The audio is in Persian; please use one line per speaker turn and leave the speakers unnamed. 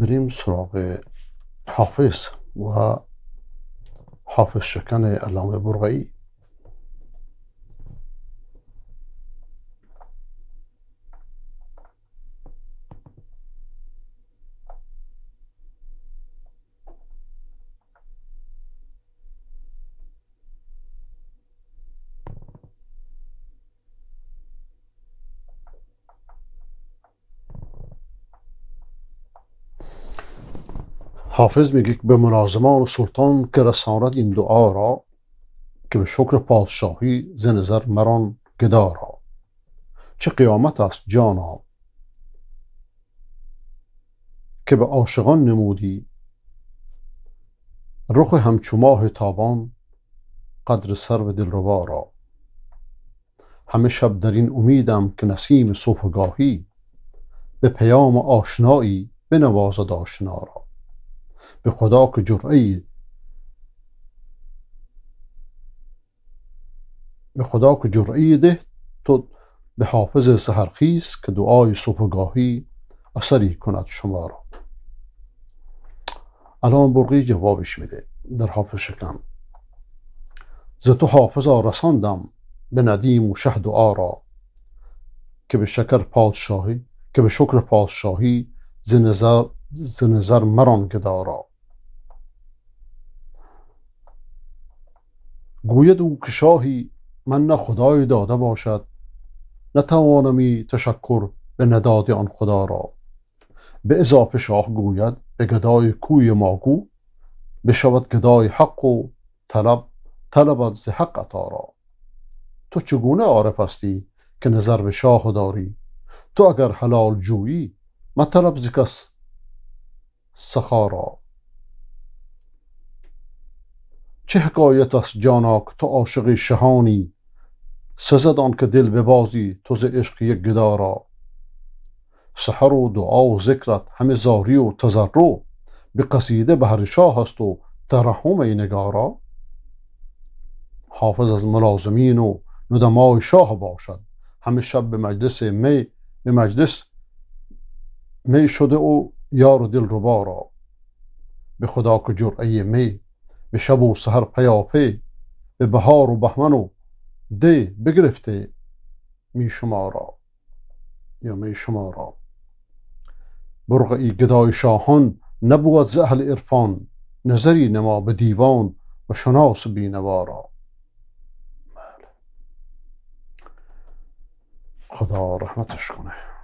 بریم سراغ حافظ و حافظ شکن علامه برغی حافظ میگه به و سلطان که رساند این دعا را که به شکر پادشاهی ز نظر مران گدا را چه قیامت است جانا که به عاشقان نمودی رخ همچو ماه تابان قدر سر دلربا را همه شب در این امیدم که نسیم صبحگاهی به پیام آشنایی بنوازد آشنا را به خدا که جرعه به خدا که جرعه ده تو به حافظ سهرخیز که دعای صبحگاهی اثری کند شما را الان برقی جوابش میده در حافظ شکم ز تو حافظا رساندم به ندیم و شه دعا را که به شکر پادشاهی که به شکر پادشاهی ز نظر ز نظر مران که دارا گوید او که شاهی من نه خدای داده باشد نتوانمی تشکر به نداد آن خدا را به اضافه شاه گوید به گدای کوی ماگو به شود گدای حق و طلب طلبت ز حق عطا را تو چگونه عارف هستی که نظر به شاه داری تو اگر حلال جویی طلب ز کس سخارا چه حکایت است جاناک تو عاشق شهانی سزد آن که دل ببازی تو ز عشق یک گدارا سحر و دعا و ذکرت همه زاری و تضرع به قصیده بهر شاه است و ترحم ای نگارا حافظ از ملازمین و ندمای شاه باشد همه شب به مجلس می به مجلس می شده و یار دل بارا به خدا که جرعه می به شب و سهر پیاپی به بهار و بهمن و دی بگرفته می شما را یا می شما را ای گدای شاهان نبود زهل اهل عرفان نظری نما به دیوان و شناس بینوارا. بله. خدا رحمتش کنه